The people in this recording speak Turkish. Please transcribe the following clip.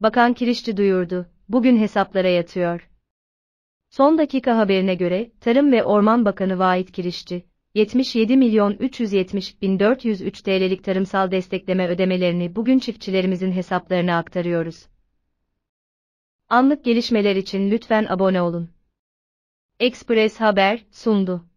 Bakan Kirişçi duyurdu, bugün hesaplara yatıyor. Son dakika haberine göre, Tarım ve Orman Bakanı Vahit Kirişçi, 77 milyon 370 bin 403 TL'lik tarımsal destekleme ödemelerini bugün çiftçilerimizin hesaplarına aktarıyoruz. Anlık gelişmeler için lütfen abone olun. Express Haber sundu.